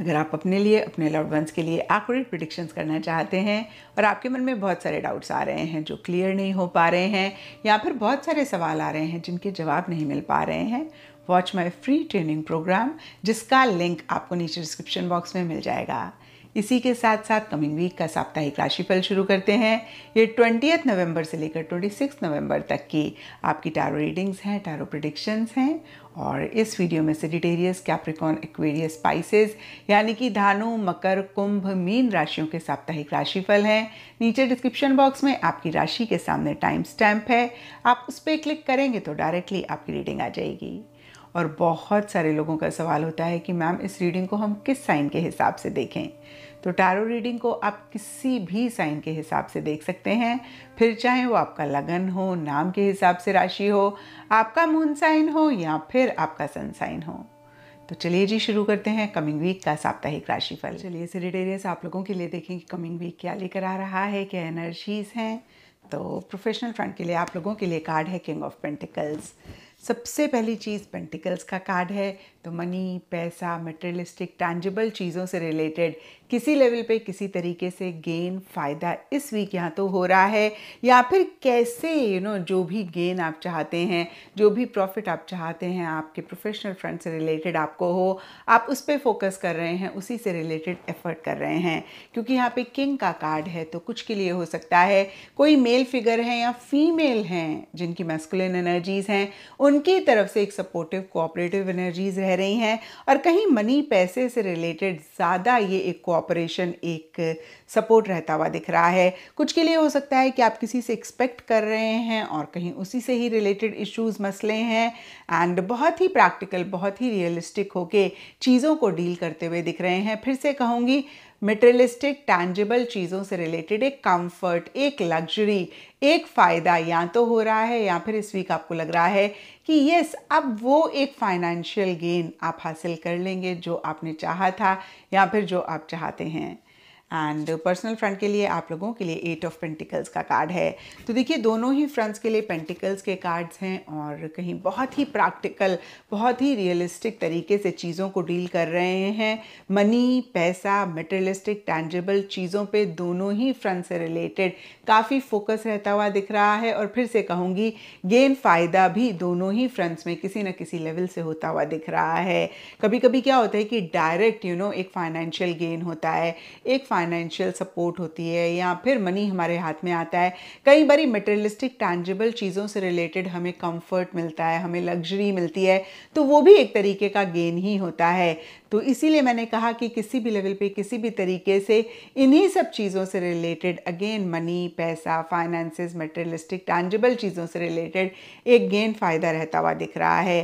अगर आप अपने लिए अपने लव वंस के लिए एक्यूरेट प्रिडिक्शंस करना चाहते हैं और आपके मन में बहुत सारे डाउट्स आ रहे हैं जो क्लियर नहीं हो पा रहे हैं या फिर बहुत सारे सवाल आ रहे हैं जिनके जवाब नहीं मिल पा रहे हैं watch my free training program जिसका लिंक आपको नीचे डिस्क्रिप्शन बॉक्स में मिल जाएगा इसी के साथ साथ कमिंग वीक का साप्ताहिक राशिफल शुरू करते हैं ये ट्वेंटी नवंबर से लेकर ट्वेंटी सिक्स नवंबर तक की आपकी टारो रीडिंग्स हैं टारो प्रडिक्शंस हैं और इस वीडियो में सेडिटेरियस कैप्रिकॉन एक्वेरियस स्पाइसेस यानी कि धानु मकर कुंभ मीन राशियों के साप्ताहिक राशिफल हैं नीचे डिस्क्रिप्शन बॉक्स में आपकी राशि के सामने टाइम स्टैम्प है आप उस पर क्लिक करेंगे तो डायरेक्टली आपकी रीडिंग आ जाएगी और बहुत सारे लोगों का सवाल होता है कि मैम इस रीडिंग को हम किस साइन के हिसाब से देखें तो टैरो रीडिंग को आप किसी भी साइन के हिसाब से देख सकते हैं फिर चाहे वो आपका लगन हो नाम के हिसाब से राशि हो आपका मून साइन हो या फिर आपका सन साइन हो तो चलिए जी शुरू करते हैं कमिंग वीक का साप्ताहिक राशिफल चलिए सिरिडेरियस आप लोगों के लिए देखें कि कमिंग वीक क्या लेकर आ रहा है क्या एनर्जीज हैं तो प्रोफेशनल फ्रंट के लिए आप लोगों के लिए कार्ड है किंग ऑफ पेंटिकल्स सबसे पहली चीज़ पेंटिकल्स का कार्ड है तो मनी पैसा मटेरियलिस्टिक टैंजिबल चीज़ों से रिलेटेड किसी लेवल पे किसी तरीके से गेन फ़ायदा इस वीक यहाँ तो हो रहा है या फिर कैसे यू you नो know, जो भी गेन आप चाहते हैं जो भी प्रॉफिट आप चाहते हैं आपके प्रोफेशनल फ्रंट से रिलेटेड आपको हो आप उस पर फोकस कर रहे हैं उसी से रिलेटेड एफर्ट कर रहे हैं क्योंकि यहाँ पे किंग का कार्ड है तो कुछ के लिए हो सकता है कोई मेल फिगर है या फीमेल हैं जिनकी मैस्कुलन एनर्जीज़ हैं उनकी तरफ से एक सपोर्टिव कोऑपरेटिव एनर्जीज़ रह रही हैं और कहीं मनी पैसे से रिलेटेड ज़्यादा ये एक कॉपरेशन एक सपोर्ट रहता हुआ दिख रहा है कुछ के लिए हो सकता है कि आप किसी से एक्सपेक्ट कर रहे हैं और कहीं उसी से ही रिलेटेड इश्यूज मसले हैं एंड बहुत ही प्रैक्टिकल बहुत ही रियलिस्टिक होके चीज़ों को डील करते हुए दिख रहे हैं फिर से कहूँगी मेटेरियलिस्टिक टैंजिबल चीज़ों से रिलेटेड एक कंफर्ट एक लग्जरी एक फ़ायदा या तो हो रहा है या फिर इस वीक आपको लग रहा है कि यस अब वो एक फाइनेंशियल गेन आप हासिल कर लेंगे जो आपने चाहा था या फिर जो आप चाहते हैं एंड पर्सनल फ्रंट के लिए आप लोगों के लिए एट ऑफ पेंटिकल्स का कार्ड है तो देखिए दोनों ही फ्रंट्स के लिए पेंटिकल्स के कार्ड्स हैं और कहीं बहुत ही प्रैक्टिकल बहुत ही रियलिस्टिक तरीके से चीज़ों को डील कर रहे हैं मनी पैसा मटेरियलिस्टिक टैंजेबल चीज़ों पे दोनों ही फ्रंट से रिलेटेड काफ़ी फोकस रहता हुआ दिख रहा है और फिर से कहूँगी गेन फ़ायदा भी दोनों ही फ्रंट्स में किसी न किसी लेवल से होता हुआ दिख रहा है कभी कभी क्या होता है कि डायरेक्ट यू नो एक फाइनेंशियल गेन होता है एक फाइनेंशियल सपोर्ट होती है या फिर मनी हमारे हाथ में आता है कई बार मटेरियलिस्टिक टैंजिबल चीज़ों से रिलेटेड हमें कंफर्ट मिलता है हमें लग्जरी मिलती है तो वो भी एक तरीके का गेन ही होता है तो इसीलिए मैंने कहा कि किसी भी लेवल पे किसी भी तरीके से इन्हीं सब चीज़ों से रिलेटेड अगेन मनी पैसा फाइनेंसेस मटेरियलिस्टिक टैंजिबल चीज़ों से रिलेटेड एक गेन फ़ायदा रहता हुआ दिख रहा है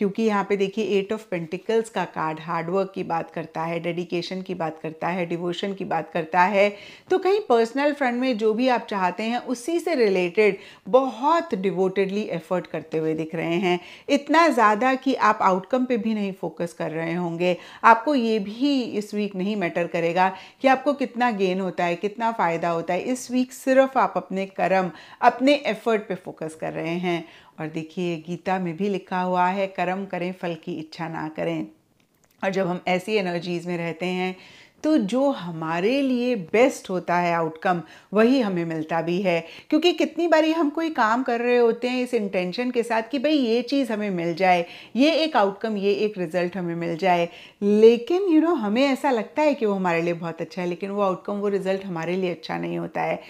क्योंकि यहाँ पे देखिए एट ऑफ पेंटिकल्स का कार्ड हार्डवर्क की बात करता है डेडिकेशन की बात करता है डिवोशन की बात करता है तो कहीं पर्सनल फ्रंट में जो भी आप चाहते हैं उसी से रिलेटेड बहुत डिवोटेडली एफर्ट करते हुए दिख रहे हैं इतना ज़्यादा कि आप आउटकम पे भी नहीं फोकस कर रहे होंगे आपको ये भी इस वीक नहीं मैटर करेगा कि आपको कितना गेन होता है कितना फ़ायदा होता है इस वीक सिर्फ आप अपने कर्म अपने एफर्ट पर फोकस कर रहे हैं और देखिए गीता में भी लिखा हुआ है कर्म करें फल की इच्छा ना करें और जब हम ऐसी एनर्जीज में रहते हैं तो जो हमारे लिए बेस्ट होता है आउटकम वही हमें मिलता भी है क्योंकि कितनी बारी हम कोई काम कर रहे होते हैं इस इंटेंशन के साथ कि भाई ये चीज़ हमें मिल जाए ये एक आउटकम ये एक रिजल्ट हमें मिल जाए लेकिन यू you नो know, हमें ऐसा लगता है कि वो हमारे लिए बहुत अच्छा है लेकिन वो आउटकम वो रिज़ल्ट हमारे लिए अच्छा नहीं होता है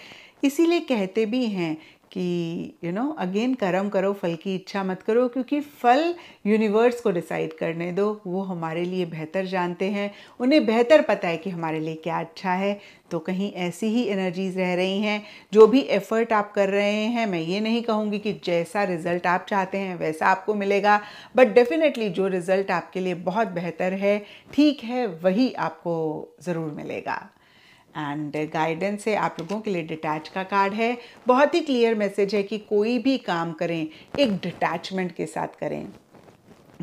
इसीलिए कहते भी हैं कि यू नो अगेन कर्म करो फल की इच्छा मत करो क्योंकि फल यूनिवर्स को डिसाइड करने दो वो हमारे लिए बेहतर जानते हैं उन्हें बेहतर पता है कि हमारे लिए क्या अच्छा है तो कहीं ऐसी ही एनर्जीज रह रही हैं जो भी एफ़र्ट आप कर रहे हैं मैं ये नहीं कहूँगी कि जैसा रिज़ल्ट आप चाहते हैं वैसा आपको मिलेगा बट डेफिनेटली जो रिज़ल्ट आपके लिए बहुत बेहतर है ठीक है वही आपको ज़रूर मिलेगा एंड गाइडेंस है आप लोगों के लिए डिटैच का कार्ड है बहुत ही क्लियर मैसेज है कि कोई भी काम करें एक डिटैचमेंट के साथ करें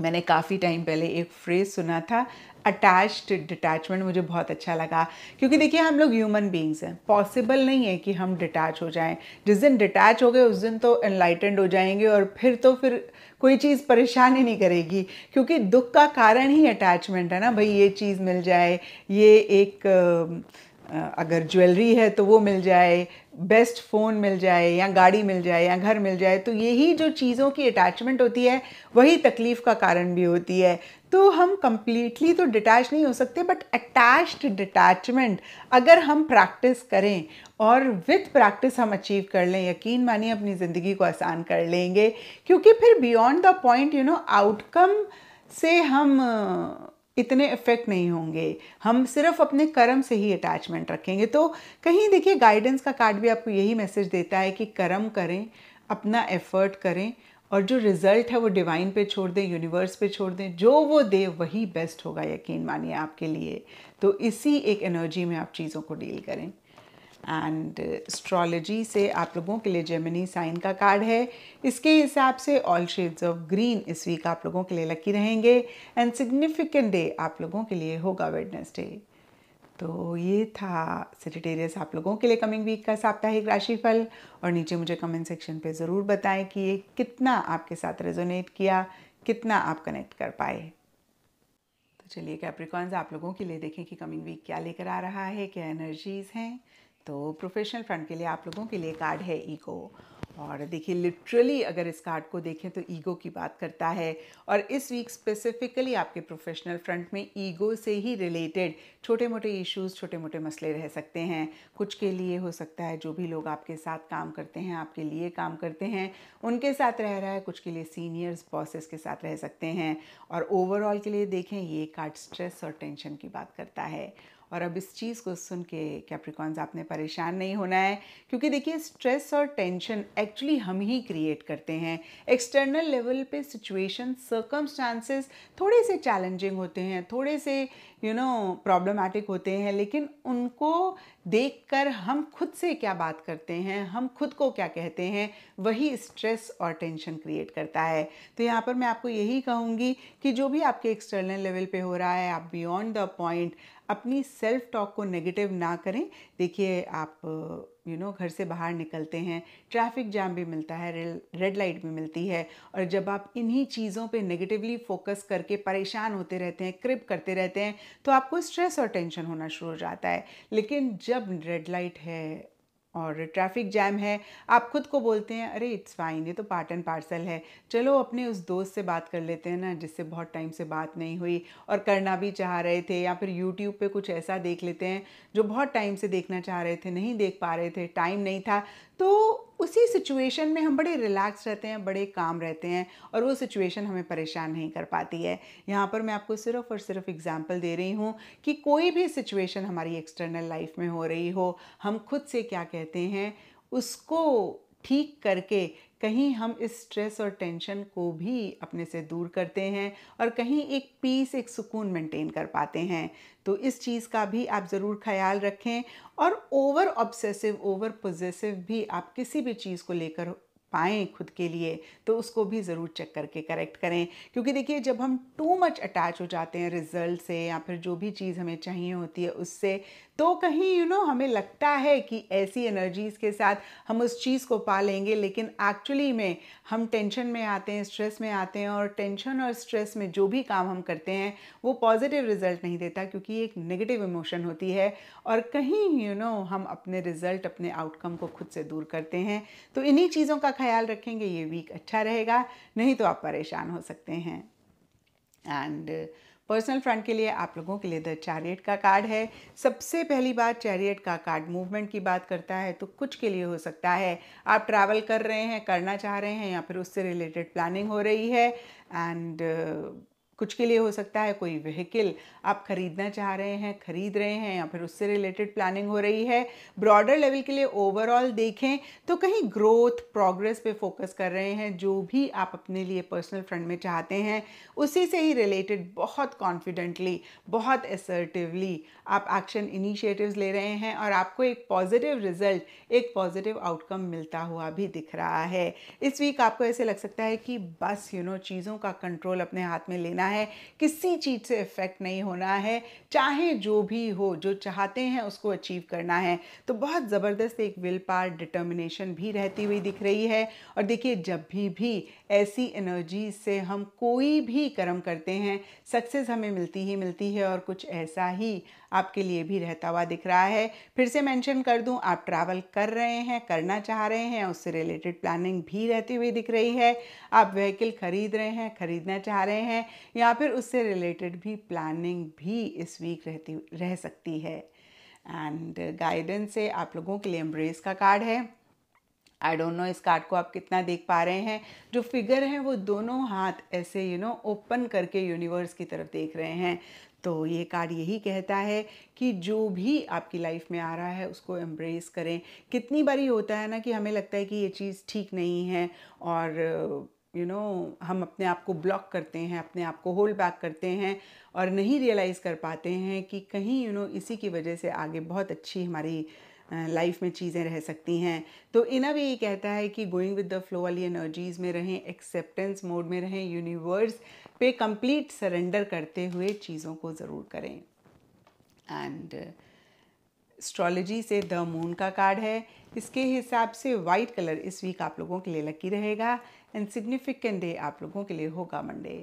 मैंने काफ़ी टाइम पहले एक फ्रेज़ सुना था अटैच्ड डिटैचमेंट मुझे बहुत अच्छा लगा क्योंकि देखिए हम लोग ह्यूमन बींग्स हैं पॉसिबल नहीं है कि हम डिटैच हो जाएं जिस दिन डिटैच हो गए उस दिन तो एनलाइटेंड हो जाएंगे और फिर तो फिर कोई चीज़ परेशान ही नहीं करेगी क्योंकि दुख का कारण ही अटैचमेंट है ना भाई ये चीज़ मिल जाए ये एक uh, अगर ज्वेलरी है तो वो मिल जाए बेस्ट फ़ोन मिल जाए या गाड़ी मिल जाए या घर मिल जाए तो यही जो चीज़ों की अटैचमेंट होती है वही तकलीफ़ का कारण भी होती है तो हम कम्प्लीटली तो डिटैच नहीं हो सकते बट अटैच्ड डिटैचमेंट अगर हम प्रैक्टिस करें और विथ प्रैक्टिस हम अचीव कर लें यकीन मानिए अपनी ज़िंदगी को आसान कर लेंगे क्योंकि फिर beyond the point you know outcome से हम इतने इफेक्ट नहीं होंगे हम सिर्फ अपने कर्म से ही अटैचमेंट रखेंगे तो कहीं देखिए गाइडेंस का कार्ड भी आपको यही मैसेज देता है कि कर्म करें अपना एफर्ट करें और जो रिज़ल्ट है वो डिवाइन पे छोड़ दें यूनिवर्स पे छोड़ दें जो वो दे वही बेस्ट होगा यकीन मानिए आपके लिए तो इसी एक एनर्जी में आप चीज़ों को डील करें एंड एस्ट्रोलॉजी uh, से आप लोगों के लिए जेमिनी साइन का कार्ड है इसके हिसाब से ऑल शेड्स ऑफ ग्रीन इस वीक आप लोगों के लिए लकी रहेंगे एंड सिग्निफिकेंट डे आप लोगों के लिए होगा वेडनेसडे तो ये था सेटेटेरियस आप लोगों के लिए कमिंग वीक का साप्ताहिक राशिफल और नीचे मुझे कमेंट सेक्शन पे ज़रूर बताएं कि ये कितना आपके साथ रेजोनेट किया कितना आप कनेक्ट कर पाए तो चलिए कैप्रिकॉन्स आप लोगों के लिए देखें कि कमिंग वीक क्या लेकर आ रहा है क्या एनर्जीज़ हैं तो प्रोफेशनल फ्रंट के लिए आप लोगों के लिए कार्ड है ईगो और देखिए लिटरली अगर इस कार्ड को देखें तो ईगो की बात करता है और इस वीक स्पेसिफिकली आपके प्रोफेशनल फ्रंट में ईगो से ही रिलेटेड छोटे मोटे इश्यूज छोटे मोटे मसले रह सकते हैं कुछ के लिए हो सकता है जो भी लोग आपके साथ काम करते हैं आपके लिए काम करते हैं उनके साथ रह रहा है कुछ के लिए सीनियर्स बॉसेस के साथ रह सकते हैं और ओवरऑल के लिए देखें ये कार्ड स्ट्रेस और टेंशन की बात करता है और अब इस चीज़ को सुन के कैप्रिकॉन्स आपने परेशान नहीं होना है क्योंकि देखिए स्ट्रेस और टेंशन एक्चुअली हम ही क्रिएट करते हैं एक्सटर्नल लेवल पे सिचुएशन सर्कमस्टांसेस थोड़े से चैलेंजिंग होते हैं थोड़े से यू नो प्रॉब्लमैटिक होते हैं लेकिन उनको देखकर हम खुद से क्या बात करते हैं हम खुद को क्या कहते हैं वही स्ट्रेस और टेंशन क्रिएट करता है तो यहाँ पर मैं आपको यही कहूँगी कि जो भी आपके एक्सटर्नल लेवल पे हो रहा है आप बियॉन्ड द पॉइंट अपनी सेल्फ टॉक को नेगेटिव ना करें देखिए आप यू you नो know, घर से बाहर निकलते हैं ट्रैफिक जाम भी मिलता है रेड लाइट भी मिलती है और जब आप इन्हीं चीज़ों पे नेगेटिवली फोकस करके परेशान होते रहते हैं क्रिप करते रहते हैं तो आपको स्ट्रेस और टेंशन होना शुरू हो जाता है लेकिन जब रेड लाइट है और ट्रैफिक जैम है आप खुद को बोलते हैं अरे इट्स फाइन ये तो पार्ट एंड पार्सल है चलो अपने उस दोस्त से बात कर लेते हैं ना जिससे बहुत टाइम से बात नहीं हुई और करना भी चाह रहे थे या फिर यूट्यूब पे कुछ ऐसा देख लेते हैं जो बहुत टाइम से देखना चाह रहे थे नहीं देख पा रहे थे टाइम नहीं था तो उसी सिचुएशन में हम बड़े रिलैक्स रहते हैं बड़े काम रहते हैं और वो सिचुएशन हमें परेशान नहीं कर पाती है यहाँ पर मैं आपको सिर्फ और सिर्फ एग्जाम्पल दे रही हूँ कि कोई भी सिचुएशन हमारी एक्सटर्नल लाइफ में हो रही हो हम खुद से क्या कहते हैं उसको ठीक करके कहीं हम इस स्ट्रेस और टेंशन को भी अपने से दूर करते हैं और कहीं एक पीस एक सुकून मेंटेन कर पाते हैं तो इस चीज़ का भी आप ज़रूर ख्याल रखें और ओवर ऑब्सेसिव ओवर पोजेसिव भी आप किसी भी चीज़ को लेकर पाएँ खुद के लिए तो उसको भी ज़रूर चेक करके करेक्ट करें क्योंकि देखिए जब हम टू मच अटैच हो जाते हैं रिजल्ट से या फिर जो भी चीज़ हमें चाहिए होती है उससे तो कहीं यू you नो know, हमें लगता है कि ऐसी एनर्जीज़ के साथ हम उस चीज़ को पा लेंगे लेकिन एक्चुअली में हम टेंशन में आते हैं स्ट्रेस में आते हैं और टेंशन और स्ट्रेस में जो भी काम हम करते हैं वो पॉजिटिव रिजल्ट नहीं देता क्योंकि एक नेगेटिव इमोशन होती है और कहीं यू you नो know, हम अपने रिजल्ट अपने आउटकम को खुद से दूर करते हैं तो इन्हीं चीज़ों का ख्याल रखेंगे ये वीक अच्छा रहेगा नहीं तो आप परेशान हो सकते हैं एंड uh, पर्सनल फ्रंट के लिए आप लोगों के लिए द चैरियट का कार्ड है सबसे पहली बात चैरियट का कार्ड मूवमेंट की बात करता है तो कुछ के लिए हो सकता है आप ट्रैवल कर रहे हैं करना चाह रहे हैं या फिर उससे रिलेटेड प्लानिंग हो रही है एंड कुछ के लिए हो सकता है कोई व्हीकल आप खरीदना चाह रहे हैं खरीद रहे हैं या फिर उससे रिलेटेड प्लानिंग हो रही है ब्रॉडर लेवल के लिए ओवरऑल देखें तो कहीं ग्रोथ प्रोग्रेस पे फोकस कर रहे हैं जो भी आप अपने लिए पर्सनल फ्रंट में चाहते हैं उसी से ही रिलेटेड बहुत कॉन्फिडेंटली बहुत एसर्टिवली आप एक्शन इनिशिएटिव्स ले रहे हैं और आपको एक पॉजिटिव रिजल्ट एक पॉजिटिव आउटकम मिलता हुआ भी दिख रहा है इस वीक आपको ऐसे लग सकता है कि बस यू you नो know, चीज़ों का कंट्रोल अपने हाथ में लेना है किसी चीज़ से इफ़ेक्ट नहीं होना है चाहे जो भी हो जो चाहते हैं उसको अचीव करना है तो बहुत ज़बरदस्त एक विल पार डिटर्मिनेशन भी रहती हुई दिख रही है और देखिए जब भी भी ऐसी एनर्जी से हम कोई भी कर्म करते हैं सक्सेस हमें मिलती ही मिलती है और कुछ ऐसा ही आपके लिए भी रहता हुआ दिख रहा है फिर से मेंशन कर दूं आप ट्रैवल कर रहे हैं करना चाह रहे हैं उससे रिलेटेड प्लानिंग भी रहती हुई दिख रही है आप व्हीकल खरीद रहे हैं खरीदना चाह रहे हैं या फिर उससे रिलेटेड भी प्लानिंग भी इस वीक रहती रह सकती है एंड गाइडेंस से आप लोगों के लिए एम्ब्रेस का कार्ड है आई डोंट नो इस कार्ड को आप कितना देख पा रहे हैं जो फिगर है वो दोनों हाथ ऐसे यू नो ओपन करके यूनिवर्स की तरफ देख रहे हैं तो ये कार्ड यही कहता है कि जो भी आपकी लाइफ में आ रहा है उसको एम्ब्रेस करें कितनी बारी होता है ना कि हमें लगता है कि ये चीज़ ठीक नहीं है और यू you नो know, हम अपने आप को ब्लॉक करते हैं अपने आप को होल्ड बैक करते हैं और नहीं रियलाइज़ कर पाते हैं कि कहीं यू you नो know, इसी की वजह से आगे बहुत अच्छी हमारी लाइफ में चीज़ें रह सकती हैं तो इना भी ये कहता है कि गोइंग विद द फ्लो वाली एनर्जीज़ में रहें एक्सेप्टेंस मोड में रहें यूनिवर्स पे कंप्लीट सरेंडर करते हुए चीज़ों को ज़रूर करें एंड एस्ट्रोलॉजी से द मून का कार्ड है इसके हिसाब से वाइट कलर इस वीक आप लोगों के लिए लकी रहेगा एंड सिग्निफिकेंट डे आप लोगों के लिए होगा मंडे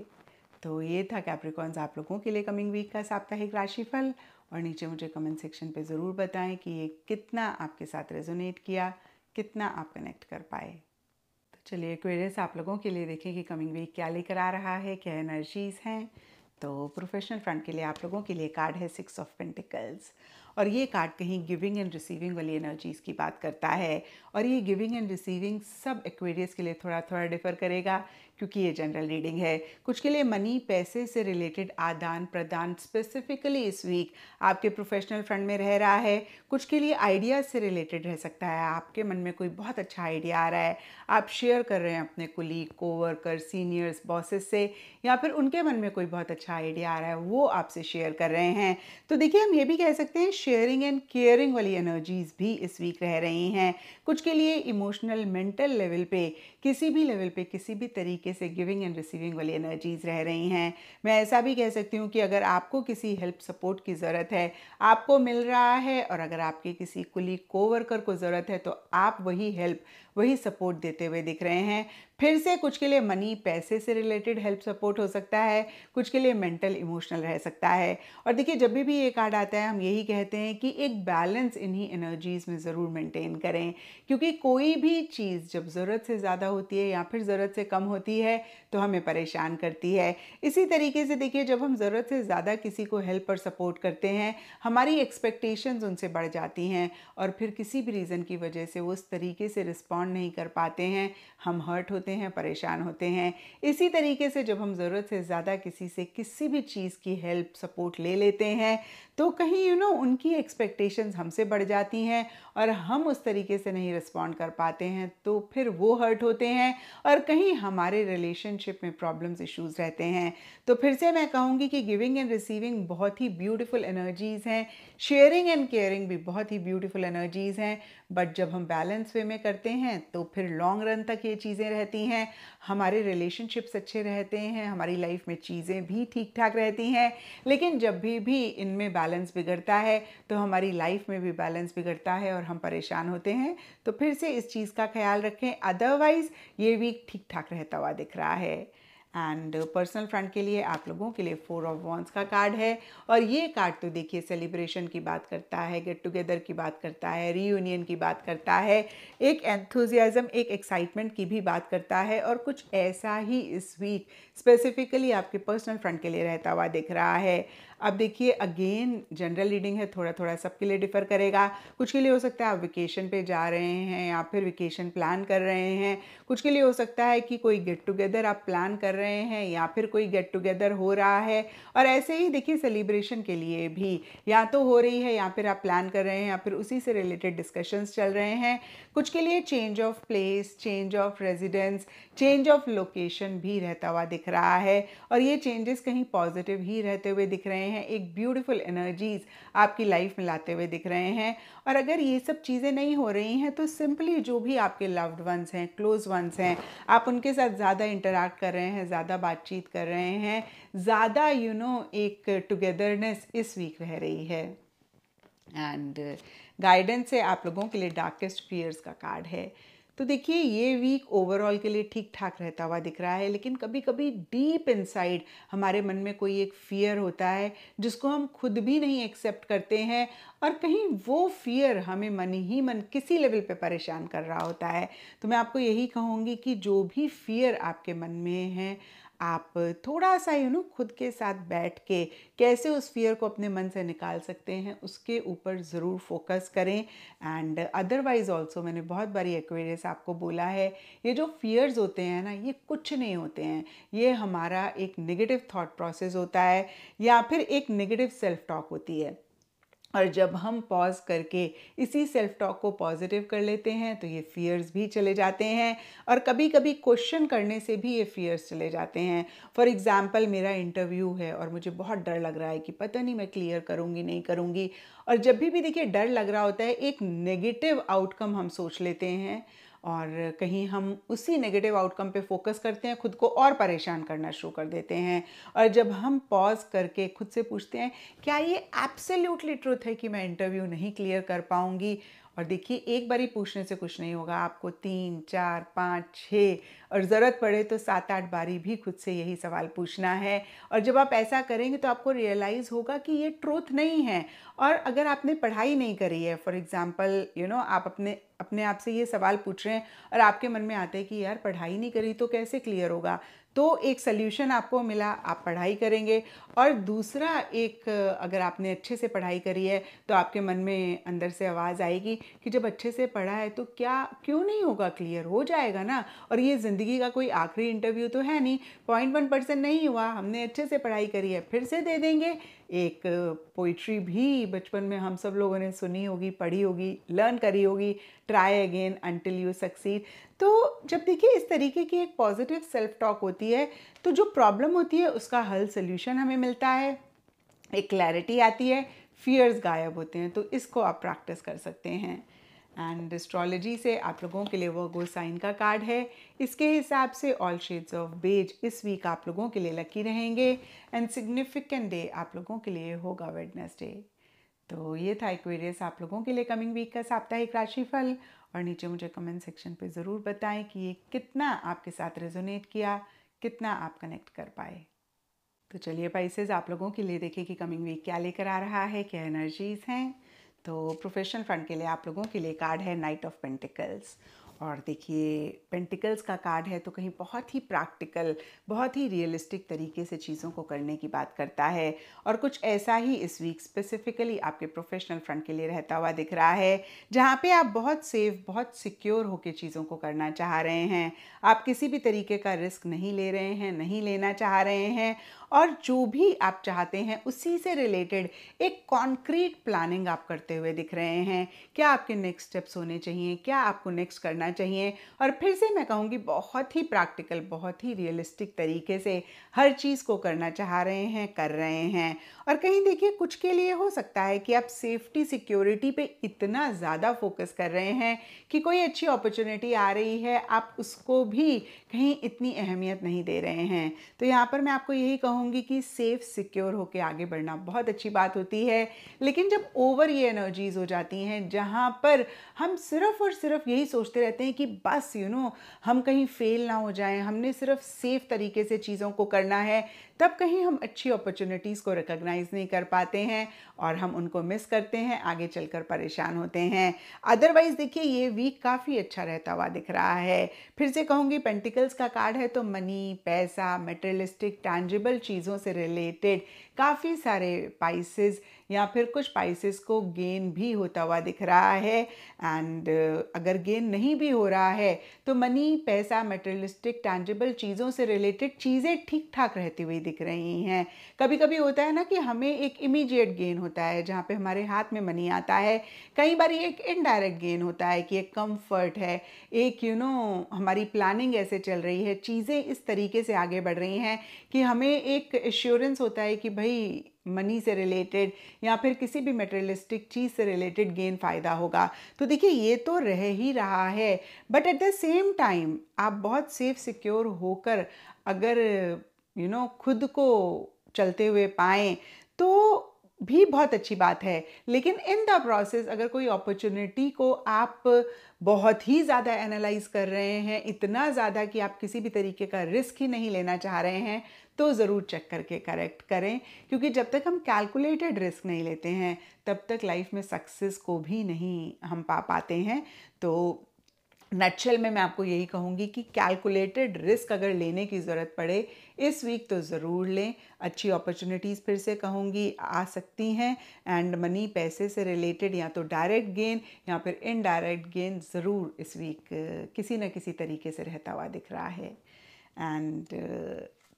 तो ये था कैप्रिकॉन्स आप लोगों के लिए कमिंग वीक का साप्ताहिक राशिफल और नीचे मुझे कमेंट सेक्शन पे ज़रूर बताएं कि ये कितना आपके साथ रेजोनेट किया कितना आप कनेक्ट कर पाए तो चलिए एक्वेरियस आप लोगों के लिए देखें कि कमिंग वीक क्या लेकर आ रहा है क्या एनर्जीज़ हैं तो प्रोफेशनल फ्रंट के लिए आप लोगों के लिए कार्ड है सिक्स ऑफ पेंटिकल्स और ये कार्ड कहीं गिविंग एंड रिसीविंग वाली एनर्जीज़ की बात करता है और ये गिविंग एंड रिसीविंग सब एक्वेरियस के लिए थोड़ा थोड़ा डिफर करेगा क्योंकि ये जनरल रीडिंग है कुछ के लिए मनी पैसे से रिलेटेड आदान प्रदान स्पेसिफिकली इस वीक आपके प्रोफेशनल फ्रंट में रह रहा है कुछ के लिए आइडियाज़ से रिलेटेड रह सकता है आपके मन में कोई बहुत अच्छा आइडिया आ रहा है आप शेयर कर रहे हैं अपने कुलीग कोवर्कर सीनियर्स बॉसेस से या फिर उनके मन में कोई बहुत अच्छा आइडिया आ रहा है वो आपसे शेयर कर रहे हैं तो देखिए हम ये भी कह सकते हैं शेयरिंग एंड केयरिंग वाली एनर्जीज भी इस वीक रह रही हैं कुछ उसके लिए इमोशनल मेंटल लेवल पे किसी भी लेवल पे किसी भी तरीके से गिविंग एंड रिसीविंग वाली एनर्जीज रह रही हैं मैं ऐसा भी कह सकती हूँ कि अगर आपको किसी हेल्प सपोर्ट की ज़रूरत है आपको मिल रहा है और अगर आपके किसी कुली कोवर्कर को ज़रूरत है तो आप वही हेल्प वही सपोर्ट देते हुए दिख रहे हैं फिर से कुछ के लिए मनी पैसे से रिलेटेड हेल्प सपोर्ट हो सकता है कुछ के लिए मेंटल इमोशनल रह सकता है और देखिए जब भी ये कार्ड आता है हम यही कहते हैं कि एक बैलेंस इन्हीं एनर्जीज़ में ज़रूर मेंटेन करें क्योंकि कोई भी चीज़ जब ज़रूरत से ज़्यादा होती है या फिर ज़रूरत से कम होती है तो हमें परेशान करती है इसी तरीके से देखिए जब हम ज़रूरत से ज़्यादा किसी को हेल्प और सपोर्ट करते हैं हमारी एक्सपेक्टेशंस उनसे बढ़ जाती हैं और फिर किसी भी रीज़न की वजह से वो उस तरीके से रिस्पॉन्ड नहीं कर पाते हैं हम हर्ट होते हैं परेशान होते हैं इसी तरीके से जब हम ज़रूरत से ज़्यादा किसी से किसी भी चीज़ की हेल्प सपोर्ट ले लेते हैं तो कहीं यू नो उनकी एक्सपेक्टेशंस हमसे बढ़ जाती हैं और हम उस तरीके से नहीं रिस्पॉन्ड कर पाते हैं तो फिर वो हर्ट होते हैं और कहीं हमारे रिलेशनशिप रिलेशनशिप में प्रॉब्लम्स इश्यूज रहते हैं तो फिर से मैं कहूँगी कि गिविंग एंड रिसीविंग बहुत ही ब्यूटीफुल एनर्जीज़ हैं शेयरिंग एंड केयरिंग भी बहुत ही ब्यूटीफुल एनर्जीज़ हैं बट जब हम बैलेंस वे में करते हैं तो फिर लॉन्ग रन तक ये चीज़ें रहती हैं हमारे रिलेशनशिप्स अच्छे रहते हैं हमारी लाइफ में चीज़ें भी ठीक ठाक रहती हैं लेकिन जब भी भी इनमें बैलेंस बिगड़ता है तो हमारी लाइफ में भी बैलेंस बिगड़ता है और हम परेशान होते हैं तो फिर से इस चीज़ का ख्याल रखें अदरवाइज़ ये वीक ठीक ठाक रहता हुआ दिख रहा है है एंड पर्सनल फ्रंट के लिए आप लोगों के लिए फोर ऑफ वॉन्स का कार्ड है और ये कार्ड तो देखिए सेलिब्रेशन की बात करता है गेट टुगेदर की बात करता है रीयूनियन की बात करता है एक एंथुजियाज़म एक एक्साइटमेंट की भी बात करता है और कुछ ऐसा ही इस वीक स्पेसिफिकली आपके पर्सनल फ्रंट के लिए रहता हुआ दिख रहा है अब देखिए अगेन जनरल रीडिंग है थोड़ा थोड़ा सबके लिए डिफर करेगा कुछ के लिए हो सकता है आप वेकेशन पे जा रहे हैं या फिर वेकेशन प्लान कर रहे हैं कुछ के लिए हो सकता है कि कोई गेट टुगेदर आप प्लान कर रहे हैं या फिर कोई गेट टुगेदर हो रहा है और ऐसे ही देखिए सेलिब्रेशन के लिए भी या तो हो रही है या फिर आप प्लान कर रहे हैं या फिर उसी से रिलेटेड डिस्कशंस चल रहे हैं कुछ के लिए change of place change of residence change of location भी रहता हुआ दिख दिख रहा है और ये चेंजेस कहीं पॉजिटिव ही रहते हुए दिख रहे हैं एक ब्यूटीफुल एनर्जीज़ आपकी लाइफ में लाते हुए दिख रहे हैं और अगर ये सब चीज़ें नहीं हो रही हैं तो सिंपली जो भी आपके लव्ड वंस हैं क्लोज वंस हैं आप उनके साथ ज़्यादा इंटरेक्ट कर रहे हैं ज़्यादा बातचीत कर रहे हैं ज़्यादा यू नो एक टुगेदरनेस इस वीक रह रही है एंड गाइडेंस है आप लोगों के लिए डार्केस्ट फियर्स का कार्ड है तो देखिए ये वीक ओवरऑल के लिए ठीक ठाक रहता हुआ दिख रहा है लेकिन कभी कभी डीप इनसाइड हमारे मन में कोई एक फियर होता है जिसको हम खुद भी नहीं एक्सेप्ट करते हैं और कहीं वो फियर हमें मन ही मन किसी लेवल पे परेशान कर रहा होता है तो मैं आपको यही कहूँगी कि जो भी फियर आपके मन में है आप थोड़ा सा यू नो खुद के साथ बैठ के कैसे उस फियर को अपने मन से निकाल सकते हैं उसके ऊपर ज़रूर फोकस करें एंड अदरवाइज़ ऑल्सो मैंने बहुत बारी एक्वेरियस आपको बोला है ये जो फियर्स होते हैं ना ये कुछ नहीं होते हैं ये हमारा एक नेगेटिव थाट प्रोसेस होता है या फिर एक नेगेटिव सेल्फ टॉक होती है और जब हम पॉज करके इसी सेल्फ टॉक को पॉजिटिव कर लेते हैं तो ये फियर्स भी चले जाते हैं और कभी कभी क्वेश्चन करने से भी ये फियर्स चले जाते हैं फॉर एग्ज़ाम्पल मेरा इंटरव्यू है और मुझे बहुत डर लग रहा है कि पता नहीं मैं क्लियर करूँगी नहीं करूँगी और जब भी भी देखिए डर लग रहा होता है एक नेगेटिव आउटकम हम सोच लेते हैं और कहीं हम उसी नेगेटिव आउटकम पे फोकस करते हैं खुद को और परेशान करना शुरू कर देते हैं और जब हम पॉज करके खुद से पूछते हैं क्या ये एब्सोल्युटली ट्रूथ है कि मैं इंटरव्यू नहीं क्लियर कर पाऊंगी और देखिए एक बार ही पूछने से कुछ नहीं होगा आपको तीन चार पाँच छः और ज़रूरत पड़े तो सात आठ बारी भी खुद से यही सवाल पूछना है और जब आप ऐसा करेंगे तो आपको रियलाइज़ होगा कि ये ट्रूथ नहीं है और अगर आपने पढ़ाई नहीं करी है फॉर एग्ज़ाम्पल यू नो आप अपने अपने आप से ये सवाल पूछ रहे हैं और आपके मन में आता है कि यार पढ़ाई नहीं करी तो कैसे क्लियर होगा तो एक सल्यूशन आपको मिला आप पढ़ाई करेंगे और दूसरा एक अगर आपने अच्छे से पढ़ाई करी है तो आपके मन में अंदर से आवाज़ आएगी कि जब अच्छे से पढ़ा है तो क्या क्यों नहीं होगा क्लियर हो जाएगा ना और ये ज़िंदगी का कोई आखिरी इंटरव्यू तो है नहीं पॉइंट वन परसेंट नहीं हुआ हमने अच्छे से पढ़ाई करी है फिर से दे देंगे एक पोइट्री भी बचपन में हम सब लोगों ने सुनी होगी पढ़ी होगी लर्न करी होगी try again until you succeed तो जब देखिए इस तरीके की एक पॉजिटिव सेल्फ टॉक होती है तो जो प्रॉब्लम होती है उसका हल सोल्यूशन हमें मिलता है एक क्लैरिटी आती है फियर्स गायब होते हैं तो इसको आप प्रैक्टिस कर सकते हैं एंड एस्ट्रोलॉजी से आप लोगों के लिए वर्गो साइन का कार्ड है इसके हिसाब से ऑल शेड्स ऑफ बेज इस वीक आप लोगों के लिए लकी रहेंगे एंड सिग्निफिकेंट डे आप लोगों के लिए होगा वेडनेसडे तो ये था एक्वेरियस आप लोगों के लिए कमिंग वीक का साप्ताहिक राशिफल और नीचे मुझे कमेंट सेक्शन पे ज़रूर बताएं कि ये कितना आपके साथ रेजोनेट किया कितना आप कनेक्ट कर पाए तो चलिए पाइसेज आप लोगों के लिए देखें कि कमिंग वीक क्या लेकर आ रहा है क्या एनर्जीज़ हैं तो प्रोफेशनल फ्रंट के लिए आप लोगों के लिए कार्ड है नाइट ऑफ पेंटिकल्स और देखिए पेंटिकल्स का कार्ड है तो कहीं बहुत ही प्रैक्टिकल बहुत ही रियलिस्टिक तरीके से चीज़ों को करने की बात करता है और कुछ ऐसा ही इस वीक स्पेसिफिकली आपके प्रोफेशनल फ्रंट के लिए रहता हुआ दिख रहा है जहाँ पे आप बहुत सेफ बहुत सिक्योर होकर चीज़ों को करना चाह रहे हैं आप किसी भी तरीके का रिस्क नहीं ले रहे हैं नहीं लेना चाह रहे हैं और जो भी आप चाहते हैं उसी से रिलेटेड एक कॉन्क्रीट प्लानिंग आप करते हुए दिख रहे हैं क्या आपके नेक्स्ट स्टेप्स होने चाहिए क्या आपको नेक्स्ट करना चाहिए और फिर से मैं कहूँगी बहुत ही प्रैक्टिकल बहुत ही रियलिस्टिक तरीके से हर चीज़ को करना चाह रहे हैं कर रहे हैं और कहीं देखिए कुछ के लिए हो सकता है कि आप सेफ्टी सिक्योरिटी पे इतना ज़्यादा फोकस कर रहे हैं कि कोई अच्छी अपॉर्चुनिटी आ रही है आप उसको भी कहीं इतनी अहमियत नहीं दे रहे हैं तो यहाँ पर मैं आपको यही कहूँ कहूँगी कि सेफ सिक्योर होकर आगे बढ़ना बहुत अच्छी बात होती है लेकिन जब ओवर ये एनर्जीज़ हो जाती हैं जहाँ पर हम सिर्फ और सिर्फ यही सोचते रहते हैं कि बस यू you नो know, हम कहीं फेल ना हो जाएं हमने सिर्फ सेफ तरीके से चीज़ों को करना है तब कहीं हम अच्छी अपॉर्चुनिटीज़ को रिकग्नाइज़ नहीं कर पाते हैं और हम उनको मिस करते हैं आगे चलकर परेशान होते हैं अदरवाइज़ देखिए ये वीक काफ़ी अच्छा रहता हुआ दिख रहा है फिर से कहूँगी पेंटिकल्स का कार्ड है तो मनी पैसा मेटेरियलिस्टिक टैंजिबल चीज़ों से रिलेटेड काफ़ी सारे पाइसेस या फिर कुछ पाइसिस को गेन भी होता हुआ दिख रहा है एंड uh, अगर गेन नहीं भी हो रहा है तो मनी पैसा मटेरियलिस्टिक टैंजेबल चीज़ों से रिलेटेड चीज़ें ठीक ठाक रहती हुई दिख रही हैं कभी कभी होता है ना कि हमें एक इमीडिएट गेन होता है जहाँ पे हमारे हाथ में मनी आता है कई बार एक इनडायरेक्ट गेन होता है कि एक कम्फर्ट है एक यू you नो know, हमारी प्लानिंग ऐसे चल रही है चीज़ें इस तरीके से आगे बढ़ रही हैं कि हमें एक एश्योरेंस होता है कि भाई मनी से रिलेटेड या फिर किसी भी मेटेरियलिस्टिक चीज़ से रिलेटेड गेन फ़ायदा होगा तो देखिए ये तो रह ही रहा है but at the same time आप बहुत सेफ सिक्योर होकर अगर यू you नो know, खुद को चलते हुए पाएँ तो भी बहुत अच्छी बात है लेकिन इन द प्रोसेस अगर कोई अपॉर्चुनिटी को आप बहुत ही ज़्यादा एनालाइज कर रहे हैं इतना ज़्यादा कि आप किसी भी तरीके का रिस्क ही नहीं लेना चाह रहे हैं तो ज़रूर चेक करके करेक्ट करें क्योंकि जब तक हम कैलकुलेटेड रिस्क नहीं लेते हैं तब तक लाइफ में सक्सेस को भी नहीं हम पा पाते हैं तो नटशेल में मैं आपको यही कहूँगी कि कैलकुलेटेड रिस्क अगर लेने की ज़रूरत पड़े इस वीक तो ज़रूर लें अच्छी अपॉर्चुनिटीज़ फिर से कहूँगी आ सकती हैं एंड मनी पैसे से रिलेटेड या तो डायरेक्ट गेन या फिर इनडायरेक्ट गेन ज़रूर इस वीक किसी न किसी तरीके से रहता हुआ दिख रहा है एंड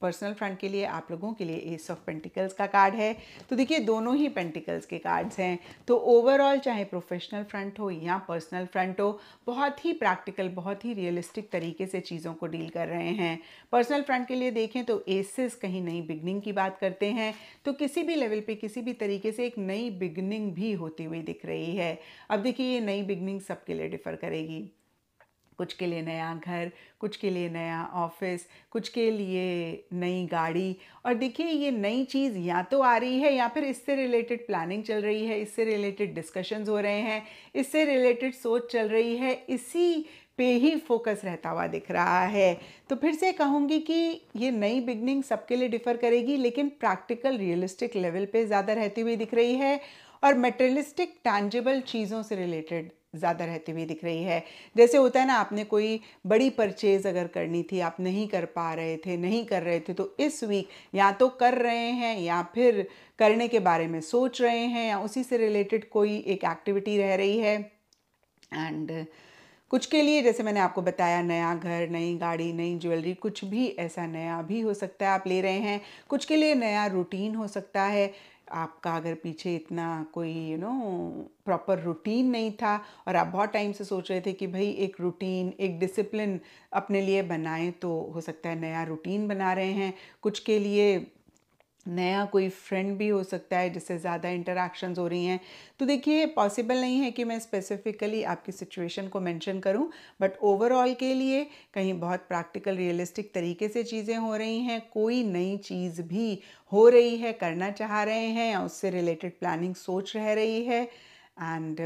पर्सनल फ्रंट के लिए आप लोगों के लिए एस ऑफ पेंटिकल्स का कार्ड है तो देखिए दोनों ही पेंटिकल्स के कार्ड्स हैं तो ओवरऑल चाहे प्रोफेशनल फ्रंट हो या पर्सनल फ्रंट हो बहुत ही प्रैक्टिकल बहुत ही रियलिस्टिक तरीके से चीज़ों को डील कर रहे हैं पर्सनल फ्रंट के लिए देखें तो एसेस कहीं नई बिगनिंग की बात करते हैं तो किसी भी लेवल पर किसी भी तरीके से एक नई बिगनिंग भी होती हुई दिख रही है अब देखिए ये नई बिगनिंग सबके लिए डिफ़र करेगी कुछ के लिए नया घर कुछ के लिए नया ऑफिस कुछ के लिए नई गाड़ी और देखिए ये नई चीज़ या तो आ रही है या फिर इससे रिलेटेड प्लानिंग चल रही है इससे रिलेटेड डिस्कशंस हो रहे हैं इससे रिलेटेड सोच चल रही है इसी पे ही फोकस रहता हुआ दिख रहा है तो फिर से कहूँगी कि ये नई बिगनिंग सबके लिए डिफ़र करेगी लेकिन प्रैक्टिकल रियलिस्टिक लेवल पे ज़्यादा रहती हुई दिख रही है और मेटेरियलिस्टिक टैंजेबल चीज़ों से रिलेटेड ज़्यादा रहती हुई दिख रही है जैसे होता है ना आपने कोई बड़ी परचेज़ अगर करनी थी आप नहीं कर पा रहे थे नहीं कर रहे थे तो इस वीक या तो कर रहे हैं या फिर करने के बारे में सोच रहे हैं या उसी से रिलेटेड कोई एक एक्टिविटी रह रही है एंड कुछ के लिए जैसे मैंने आपको बताया नया घर नई गाड़ी नई ज्वेलरी कुछ भी ऐसा नया भी हो सकता है आप ले रहे हैं कुछ के लिए नया रूटीन हो सकता है आपका अगर पीछे इतना कोई यू नो प्रॉपर रूटीन नहीं था और आप बहुत टाइम से सोच रहे थे कि भाई एक रूटीन एक डिसिप्लिन अपने लिए बनाएं तो हो सकता है नया रूटीन बना रहे हैं कुछ के लिए नया कोई फ्रेंड भी हो सकता है जिससे ज़्यादा इंटरेक्शन हो रही हैं तो देखिए पॉसिबल नहीं है कि मैं स्पेसिफिकली आपकी सिचुएशन को मेंशन करूं बट ओवरऑल के लिए कहीं बहुत प्रैक्टिकल रियलिस्टिक तरीके से चीज़ें हो रही हैं कोई नई चीज़ भी हो रही है करना चाह रहे हैं या उससे रिलेटेड प्लानिंग सोच रह रही है एंड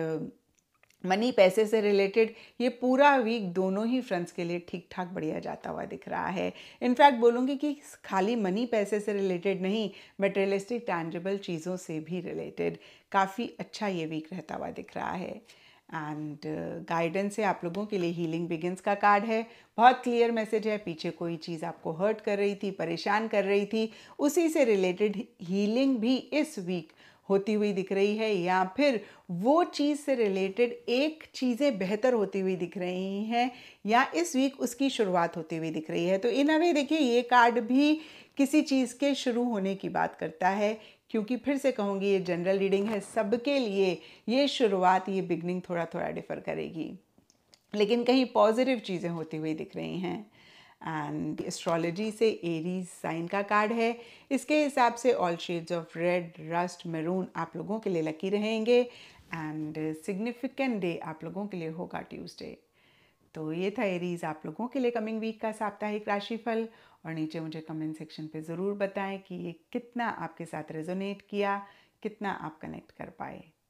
मनी पैसे से रिलेटेड ये पूरा वीक दोनों ही फ्रेंड्स के लिए ठीक ठाक बढ़िया जाता हुआ दिख रहा है इनफैक्ट बोलूँगी कि खाली मनी पैसे से रिलेटेड नहीं मटेरियलिस्टिक टैंजेबल चीज़ों से भी रिलेटेड काफ़ी अच्छा ये वीक रहता हुआ दिख रहा है एंड गाइडेंस है आप लोगों के लिए हीलिंग बिगिनस का कार्ड है बहुत क्लियर मैसेज है पीछे कोई चीज़ आपको हर्ट कर रही थी परेशान कर रही थी उसी से रिलेटेड हीलिंग भी इस वीक होती हुई दिख रही है या फिर वो चीज़ से रिलेटेड एक चीज़ें बेहतर होती हुई दिख रही हैं या इस वीक उसकी शुरुआत होती हुई दिख रही है तो इन अवे देखिए ये कार्ड भी किसी चीज़ के शुरू होने की बात करता है क्योंकि फिर से कहूँगी ये जनरल रीडिंग है सबके लिए ये शुरुआत ये बिगनिंग थोड़ा थोड़ा डिफ़र करेगी लेकिन कहीं पॉजिटिव चीज़ें होती हुई दिख रही हैं एंड एस्ट्रोलॉजी से एरीज साइन का कार्ड है इसके हिसाब से all shades of red rust maroon आप लोगों के लिए लकी रहेंगे एंड सिग्निफिकेंट डे आप लोगों के लिए होगा ट्यूसडे तो ये था एरीज आप लोगों के लिए कमिंग वीक का साप्ताहिक राशिफल और नीचे मुझे कमेंट सेक्शन पे ज़रूर बताएं कि ये कितना आपके साथ रेजोनेट किया कितना आप कनेक्ट कर पाए